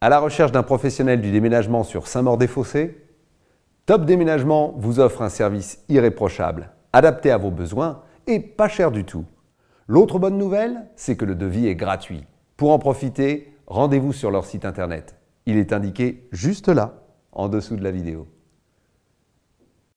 À la recherche d'un professionnel du déménagement sur Saint-Maur-des-Fossés Top Déménagement vous offre un service irréprochable, adapté à vos besoins et pas cher du tout. L'autre bonne nouvelle, c'est que le devis est gratuit. Pour en profiter, rendez-vous sur leur site internet. Il est indiqué juste là, en dessous de la vidéo.